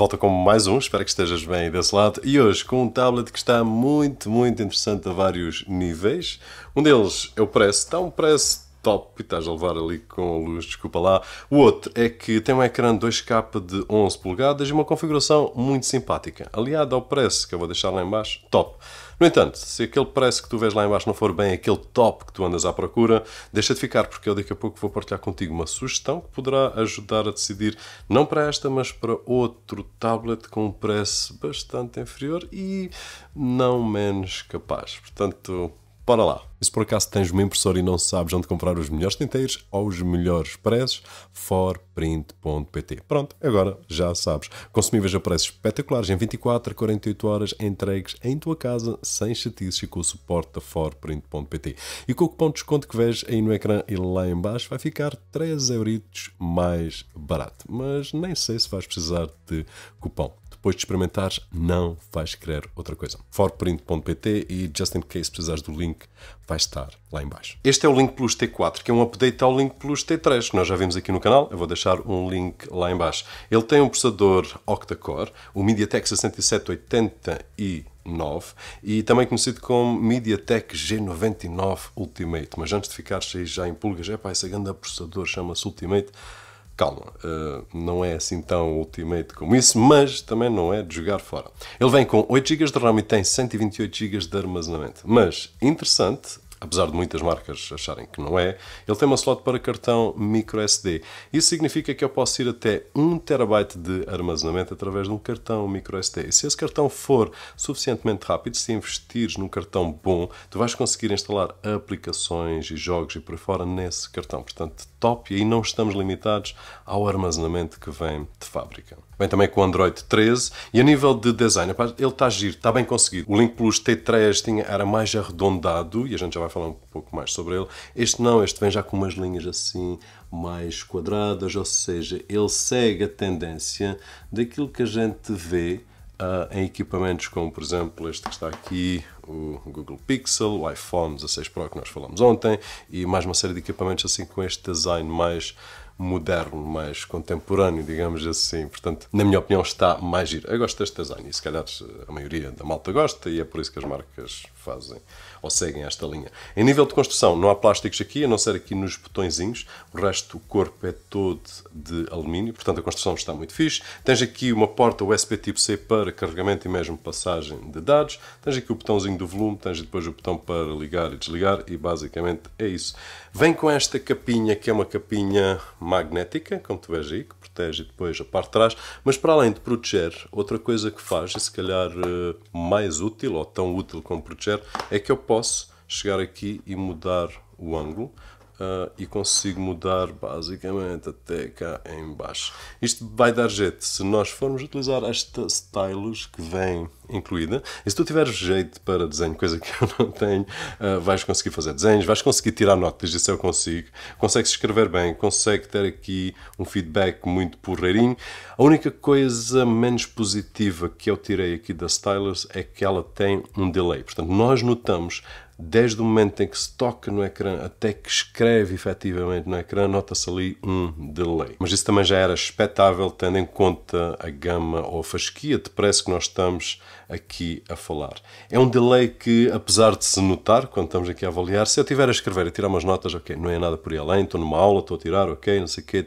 volta com mais um, espero que estejas bem desse lado. E hoje com um tablet que está muito, muito interessante a vários níveis. Um deles é o press, está um press top estás a levar ali com a luz, desculpa lá. O outro é que tem um ecrã 2K de 11 polegadas e uma configuração muito simpática. Aliado ao press, que eu vou deixar lá embaixo, top. No entanto, se aquele preço que tu vês lá embaixo não for bem aquele top que tu andas à procura, deixa de ficar, porque eu daqui a pouco vou partilhar contigo uma sugestão que poderá ajudar a decidir, não para esta, mas para outro tablet com um preço bastante inferior e não menos capaz. Portanto, Bora lá. E se por acaso tens uma impressora e não sabes onde comprar os melhores tinteiros ou os melhores preços, forprint.pt. Pronto, agora já sabes. Consumíveis a preços espetaculares em 24 a 48 horas entregues em tua casa sem chatices e com o suporte da forprint.pt. E com o cupom de desconto que vês aí no ecrã e lá em baixo vai ficar 3 euritos mais barato. Mas nem sei se vais precisar de cupom. Depois de experimentares, não vais querer outra coisa. forprint.pt e just in case precisares do link, vai estar lá embaixo. Este é o Link Plus T4, que é um update ao Link Plus T3, que nós já vimos aqui no canal. Eu vou deixar um link lá embaixo. Ele tem um processador octa-core, o MediaTek 6780 e 9 e também conhecido como MediaTek G99 Ultimate. Mas antes de ficar aí já em pulgas, é pá, esse grande processador chama-se Ultimate calma, uh, não é assim tão ultimate como isso, mas também não é de jogar fora. Ele vem com 8 GB de RAM e tem 128 GB de armazenamento. Mas, interessante, apesar de muitas marcas acharem que não é, ele tem uma slot para cartão microSD. Isso significa que eu posso ir até 1 TB de armazenamento através de um cartão microSD. E se esse cartão for suficientemente rápido, se investires num cartão bom, tu vais conseguir instalar aplicações e jogos e por aí fora nesse cartão. Portanto, top e não estamos limitados ao armazenamento que vem de fábrica. Vem também com o Android 13 e a nível de design, ele está giro, está bem conseguido. O Link Plus T3 tinha, era mais arredondado e a gente já vai falar um pouco mais sobre ele. Este não, este vem já com umas linhas assim mais quadradas, ou seja, ele segue a tendência daquilo que a gente vê Uh, em equipamentos como, por exemplo, este que está aqui, o Google Pixel, o iPhone 16 Pro que nós falamos ontem e mais uma série de equipamentos assim com este design mais moderno, mais contemporâneo, digamos assim. Portanto, na minha opinião, está mais giro. Eu gosto deste design e, se calhar, a maioria da malta gosta e é por isso que as marcas fazem ou seguem esta linha. Em nível de construção, não há plásticos aqui, a não ser aqui nos botõezinhos. O resto, do corpo é todo de alumínio, portanto, a construção está muito fixe. Tens aqui uma porta USB tipo C para carregamento e mesmo passagem de dados. Tens aqui o botãozinho do volume, tens depois o botão para ligar e desligar e basicamente é isso. Vem com esta capinha que é uma capinha magnética, como tu vês aí, que protege depois a parte de trás, mas para além de proteger, outra coisa que faz, e se calhar eh, mais útil ou tão útil como proteger, é que eu posso chegar aqui e mudar o ângulo. Uh, e consigo mudar basicamente até cá em baixo. Isto vai dar jeito se nós formos utilizar esta stylus que vem incluída e se tu tiveres jeito para desenho, coisa que eu não tenho, uh, vais conseguir fazer desenhos, vais conseguir tirar notas, isso eu consigo, consegues escrever bem, consegue ter aqui um feedback muito porreirinho. A única coisa menos positiva que eu tirei aqui da stylus é que ela tem um delay, portanto nós notamos desde o momento em que se toca no ecrã até que escreve efetivamente no ecrã, nota-se ali um delay. Mas isso também já era expectável, tendo em conta a gama ou a fasquia de preço que nós estamos aqui a falar. É um delay que, apesar de se notar, quando estamos aqui a avaliar, se eu estiver a escrever e tirar umas notas, ok, não é nada por ir além, estou numa aula, estou a tirar, ok, não sei o quê,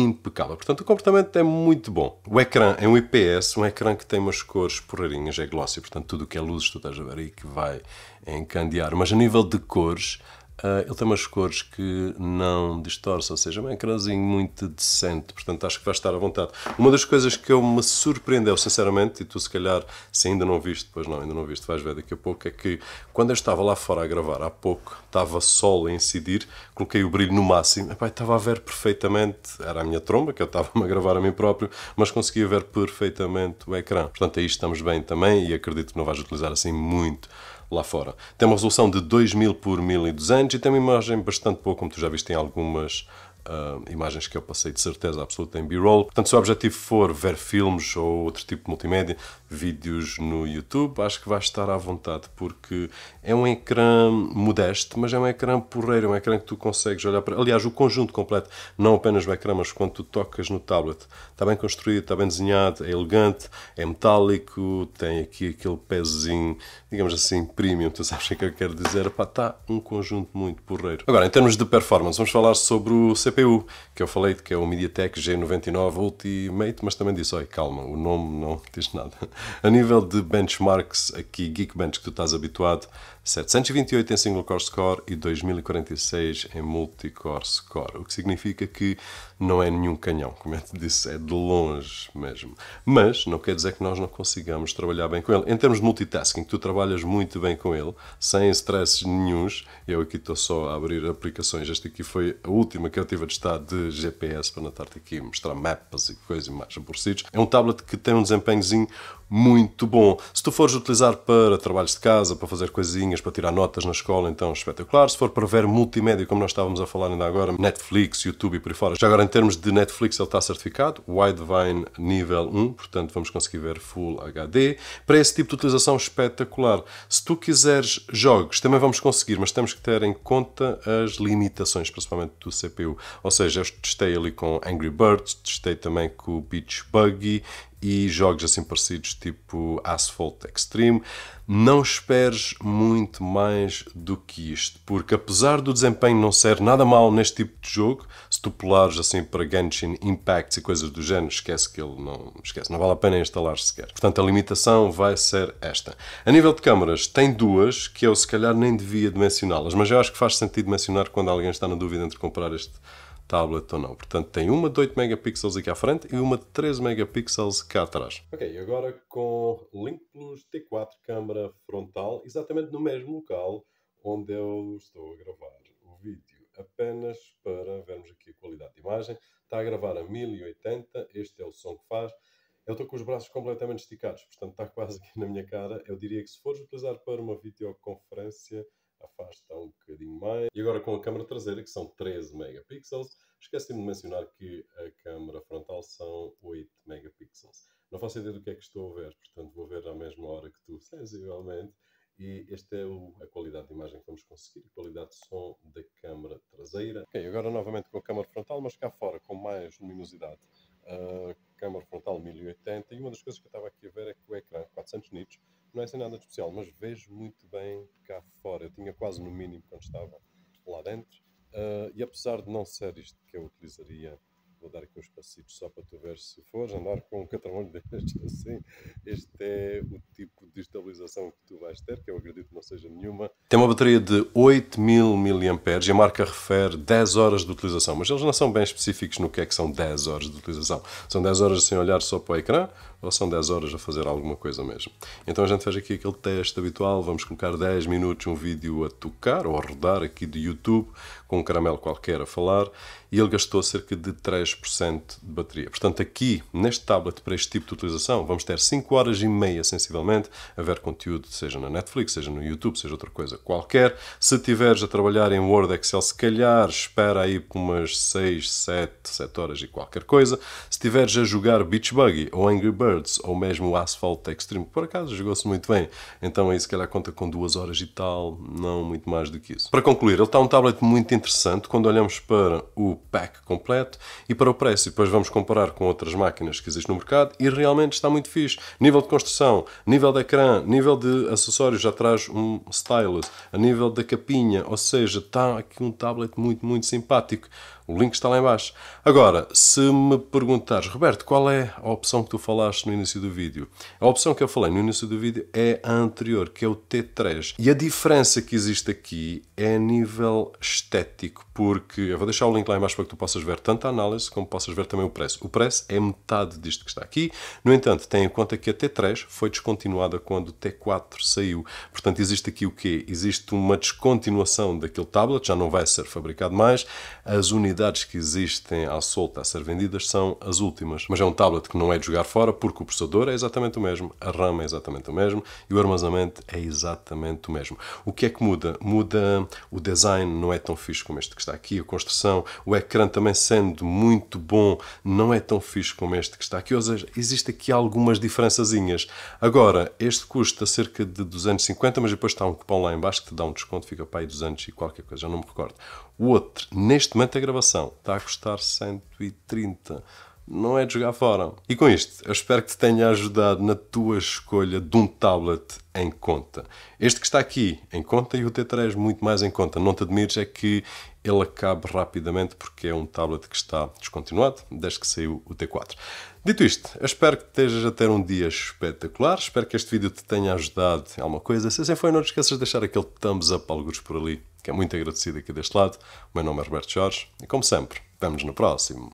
impecável. Portanto, o comportamento é muito bom. O ecrã é um IPS, um ecrã que tem umas cores porreirinhas, é glossy, portanto, tudo o que é luz tu estás a ver aí que vai encandear. Mas a nível de cores, Uh, ele tem umas cores que não distorcem, ou seja, é um ecrãzinho muito decente, portanto acho que vai estar à vontade. Uma das coisas que eu me surpreendeu, sinceramente, e tu se calhar, se ainda não viste, pois não, ainda não viste, vais ver daqui a pouco, é que quando eu estava lá fora a gravar há pouco, estava sol a incidir, coloquei o brilho no máximo, epá, estava a ver perfeitamente, era a minha tromba, que eu estava-me a gravar a mim próprio, mas conseguia ver perfeitamente o ecrã. Portanto, aí estamos bem também e acredito que não vais utilizar assim muito lá fora. Tem uma resolução de 2000 por 1200 e tem uma imagem bastante boa, como tu já viste em algumas uh, imagens que eu passei de certeza absoluta em B-roll. Portanto, se o objetivo for ver filmes ou outro tipo de multimédia, vídeos no YouTube, acho que vais estar à vontade, porque é um ecrã modesto, mas é um ecrã porreiro, é um ecrã que tu consegues olhar para. Aliás, o conjunto completo, não apenas o ecrã, mas quando tu tocas no tablet, está bem construído, está bem desenhado, é elegante, é metálico, tem aqui aquele pezinho, digamos assim, premium, tu sabes o que é eu quero dizer? está um conjunto muito porreiro. Agora, em termos de performance, vamos falar sobre o CPU, que eu falei que é o MediaTek G99 Ultimate, mas também disse, oi calma, o nome não diz nada. A nível de benchmarks, aqui Geekbench que tu estás habituado, 728 em single core score e 2046 em multicore score, o que significa que não é nenhum canhão, como eu te disse, é de longe mesmo. Mas não quer dizer que nós não consigamos trabalhar bem com ele. Em termos de multitasking, tu trabalhas muito bem com ele, sem stresses nenhums. Eu aqui estou só a abrir aplicações. Esta aqui foi a última que eu tive a testar de GPS para não estar aqui mostrar mapas e coisas mais aborrecidos. É um tablet que tem um desempenhozinho muito bom. Se tu fores utilizar para trabalhos de casa, para fazer coisinhas, para tirar notas na escola, então espetacular. Se for para ver multimédia, como nós estávamos a falar ainda agora, Netflix, YouTube e por aí fora. Já agora, em termos de Netflix, ele está certificado, Widevine nível 1, portanto vamos conseguir ver Full HD. Para esse tipo de utilização, espetacular. Se tu quiseres jogos, também vamos conseguir, mas temos que ter em conta as limitações, principalmente do CPU. Ou seja, eu testei ali com Angry Birds, testei também com o Beach Buggy e jogos assim parecidos, tipo Asphalt Extreme. Não esperes muito mais do que isto, porque apesar do desempenho não ser nada mal neste tipo de jogo, se tu pulares assim para Genshin Impact e coisas do género, esquece que ele não esquece, não vale a pena instalar sequer. Portanto, a limitação vai ser esta. A nível de câmaras, tem duas que eu se calhar nem devia mencioná-las, mas eu acho que faz sentido mencionar quando alguém está na dúvida entre comprar este tablet ou não. Portanto, tem uma de 8 megapixels aqui à frente e uma de 13 megapixels cá atrás. Ok, agora com Link Plus T4 câmera frontal, exatamente no mesmo local onde eu estou a gravar o vídeo. Apenas para vermos aqui a qualidade de imagem. Está a gravar a 1080, este é o som que faz. Eu estou com os braços completamente esticados, portanto está quase aqui na minha cara. Eu diria que se fores utilizar para uma videoconferência afasta um bocadinho mais. E agora com a câmera traseira, que são 13 megapixels, esqueci-me de mencionar que a câmera frontal são 8 megapixels. Não faço ideia do que é que estou a ver, portanto vou ver à mesma hora que tu, sensivelmente. E esta é o, a qualidade de imagem que vamos conseguir, a qualidade de som da câmera traseira. Ok, agora novamente com a câmera frontal, mas cá fora com mais luminosidade. A câmera frontal 1080 e uma das coisas que eu estava aqui a ver é que o ecrã 400 nits não é sem assim nada de especial, mas vejo muito bem eu tinha quase no mínimo quando estava lá dentro. Uh, e apesar de não ser isto que eu utilizaria, vou dar aqui uns passitos só para tu ver se fores, andar com um catrão destes assim, este é o tipo de estabilização que tu vais ter, que eu acredito que não seja nenhuma. Tem uma bateria de 8000 miliamperes e a marca refere 10 horas de utilização, mas eles não são bem específicos no que é que são 10 horas de utilização. São 10 horas sem olhar só para o ecrã ou são 10 horas a fazer alguma coisa mesmo? Então a gente faz aqui aquele teste habitual, vamos colocar 10 minutos um vídeo a tocar ou a rodar aqui do YouTube, com um caramelo qualquer a falar, e ele gastou cerca de 3% de bateria. Portanto, aqui, neste tablet, para este tipo de utilização, vamos ter 5 horas e meia, sensivelmente, haver conteúdo, seja na Netflix, seja no YouTube, seja outra coisa qualquer. Se tiveres a trabalhar em Word, Excel, se calhar espera aí por umas 6, 7, 7 horas e qualquer coisa. Se tiveres a jogar Beach Buggy ou Angry Birds ou mesmo Asphalt Extreme, por acaso jogou-se muito bem, então aí se calhar conta com 2 horas e tal, não muito mais do que isso. Para concluir, ele está um tablet muito interessante quando olhamos para o pack completo e para o preço. E depois vamos comparar com outras máquinas que existem no mercado e realmente está muito fixe. Nível de construção, nível de ecrã, nível de acessórios, já traz um stylus, a nível da capinha, ou seja, está aqui um tablet muito, muito simpático. O link está lá embaixo. Agora, se me perguntares, Roberto, qual é a opção que tu falaste no início do vídeo? A opção que eu falei no início do vídeo é a anterior, que é o T3. E a diferença que existe aqui é a nível estético, porque eu vou deixar o link lá embaixo para que tu possas ver tanto a análise como possas ver também o preço. O preço é metade disto que está aqui. No entanto, tenha em conta que a T3 foi descontinuada quando o T4 saiu. Portanto, existe aqui o quê? Existe uma descontinuação daquele tablet, já não vai ser fabricado mais. As unidades unidades que existem à solta a ser vendidas são as últimas. Mas é um tablet que não é de jogar fora porque o processador é exatamente o mesmo, a RAM é exatamente o mesmo e o armazenamento é exatamente o mesmo. O que é que muda? Muda o design, não é tão fixe como este que está aqui, a construção, o ecrã também sendo muito bom, não é tão fixe como este que está aqui. Ou seja, existe aqui algumas diferençazinhas. Agora, este custa cerca de 250, mas depois está um cupom lá embaixo que te dá um desconto, fica para aí 200 e qualquer coisa, já não me recordo. O outro, neste momento da gravação, está a custar 130. Não é de jogar fora. E com isto, eu espero que te tenha ajudado na tua escolha de um tablet em conta. Este que está aqui em conta e o T3 muito mais em conta. Não te admires é que ele acabe rapidamente porque é um tablet que está descontinuado desde que saiu o T4. Dito isto, eu espero que estejas a ter um dia espetacular, espero que este vídeo te tenha ajudado em alguma coisa. Se assim foi, não te esqueças de deixar aquele thumbs up, alguns por ali que é muito agradecido aqui deste lado. O meu nome é Roberto Jorge e, como sempre, vemos no próximo.